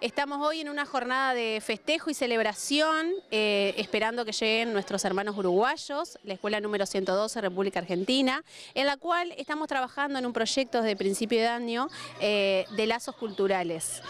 Estamos hoy en una jornada de festejo y celebración, eh, esperando que lleguen nuestros hermanos uruguayos, la escuela número 112 República Argentina, en la cual estamos trabajando en un proyecto de principio de año eh, de lazos culturales.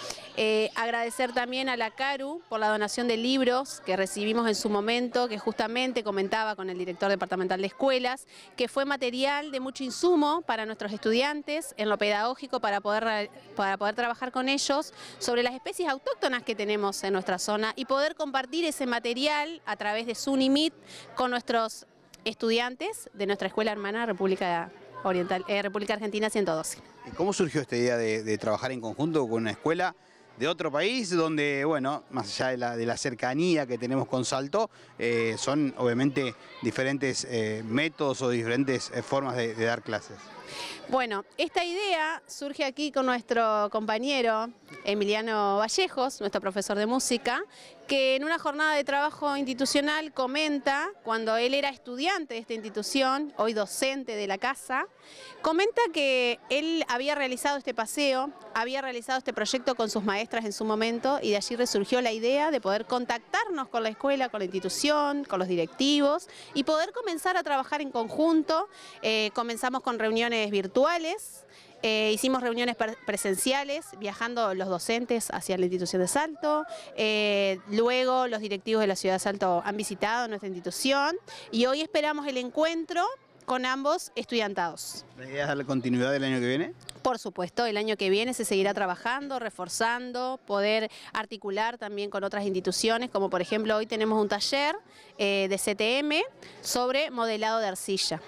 Eh, agradecer también a la CARU por la donación de libros que recibimos en su momento, que justamente comentaba con el director departamental de escuelas, que fue material de mucho insumo para nuestros estudiantes en lo pedagógico para poder, para poder trabajar con ellos sobre las especies autóctonas que tenemos en nuestra zona y poder compartir ese material a través de SUNIMIT con nuestros estudiantes de nuestra escuela hermana República Oriental, eh, República Argentina 112. ¿Cómo surgió esta idea de trabajar en conjunto con una escuela de otro país, donde, bueno, más allá de la, cercanía que tenemos con Salto, eh, son obviamente diferentes eh, métodos o diferentes eh, formas de dar clases. Bueno, esta idea surge aquí con nuestro compañero Emiliano Vallejos, nuestro profesor de música, que en una jornada de trabajo institucional comenta, cuando él era estudiante de esta institución, hoy docente de la casa, comenta que él había realizado este paseo, había realizado este proyecto con sus maestras en su momento y de allí resurgió la idea de poder contactarnos con la escuela, con la institución, con los directivos y poder comenzar a trabajar en conjunto. Eh, comenzamos con reuniones virtuales, eh, hicimos reuniones presenciales, viajando los docentes hacia la institución de Salto. Eh, luego los directivos de la ciudad de Salto han visitado nuestra institución y hoy esperamos el encuentro con ambos estudiantados. ¿La idea continuidad del año que viene? Por supuesto, el año que viene se seguirá trabajando, reforzando, poder articular también con otras instituciones, como por ejemplo hoy tenemos un taller eh, de CTM sobre modelado de arcilla.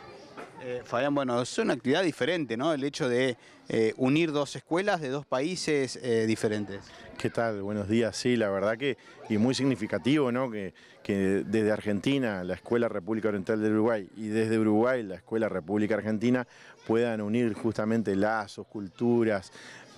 Eh, Fabián, bueno, es una actividad diferente, ¿no? El hecho de eh, unir dos escuelas de dos países eh, diferentes. ¿Qué tal? Buenos días. Sí, la verdad que, es muy significativo, ¿no? Que, que desde Argentina, la Escuela República Oriental del Uruguay, y desde Uruguay, la Escuela República Argentina, puedan unir justamente lazos, culturas,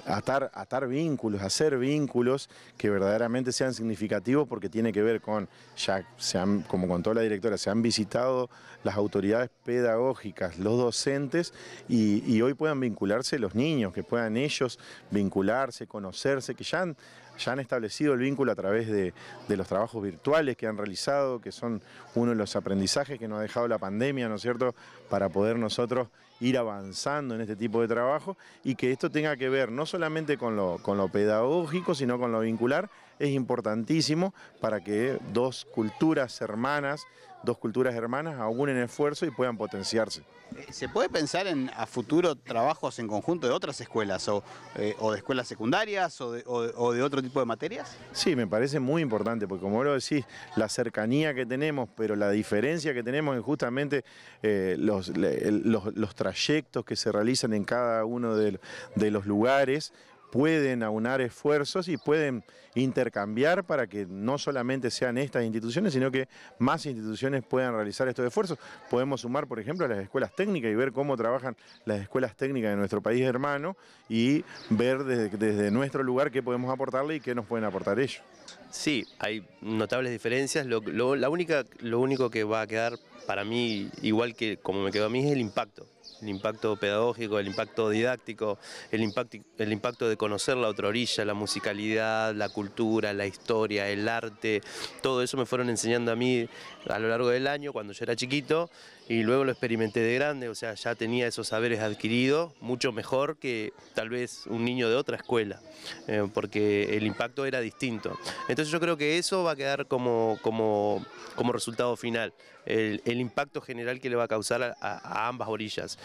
atar, vínculos, hacer vínculos que verdaderamente sean significativos porque tiene que ver con, ya se han, como contó la directora, se han visitado las autoridades pedagógicas, los docentes y, hoy puedan vincularse los niños, que puedan ellos vincularse, conocerse, que ya han, ya han establecido el vínculo a través de, de, los trabajos virtuales que han realizado, que son uno de los aprendizajes que nos ha dejado la pandemia, ¿no es cierto?, para poder nosotros ir avanzando en este tipo de trabajo y que esto tenga que ver, ¿no? no solamente con lo, con lo pedagógico, sino con lo vincular es importantísimo para que dos culturas hermanas, dos culturas hermanas un esfuerzo y puedan potenciarse. Eh, ¿Se puede pensar en a futuro trabajos en conjunto de otras escuelas o, eh, de escuelas secundarias o de, otro tipo de materias? Sí, me parece muy importante porque como lo decís, la cercanía que tenemos, pero la diferencia que tenemos es justamente eh, los, trayectos que se realizan en cada uno de los lugares pueden aunar esfuerzos y pueden intercambiar para que no solamente sean estas instituciones, sino que más instituciones puedan realizar estos esfuerzos. Podemos sumar, por ejemplo, a las escuelas técnicas y ver cómo trabajan las escuelas técnicas de nuestro país hermano y ver desde, nuestro lugar qué podemos aportarle y qué nos pueden aportar ellos. Sí, hay notables diferencias. la única, lo único que va a quedar para mí, igual que como me quedó a mí, es el impacto el impacto pedagógico, el impacto didáctico, el impacto, el impacto de conocer la otra orilla, la musicalidad, la cultura, la historia, el arte, todo eso me fueron enseñando a mí a lo largo del año cuando yo era chiquito y luego lo experimenté de grande, o sea, ya tenía esos saberes adquiridos mucho mejor que tal vez un niño de otra escuela, eh, porque el impacto era distinto. Entonces yo creo que eso va a quedar como, resultado final, el, impacto general que le va a causar a ambas orillas.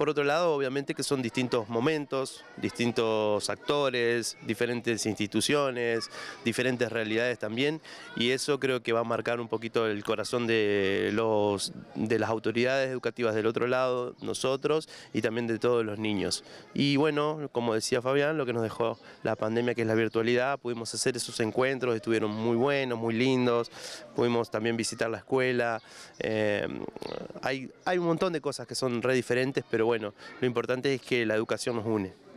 Por otro lado, obviamente que son distintos momentos, distintos actores, diferentes instituciones, diferentes realidades también, y eso creo que va a marcar un poquito el corazón de, los, de las autoridades educativas del otro lado, nosotros, y también de todos los niños. Y bueno, como decía Fabián, lo que nos dejó la pandemia, que es la virtualidad, pudimos hacer esos encuentros, estuvieron muy buenos, muy lindos, pudimos también visitar la escuela, eh, hay, hay un montón de cosas que son re diferentes, pero bueno bueno, lo importante es que la educación nos une.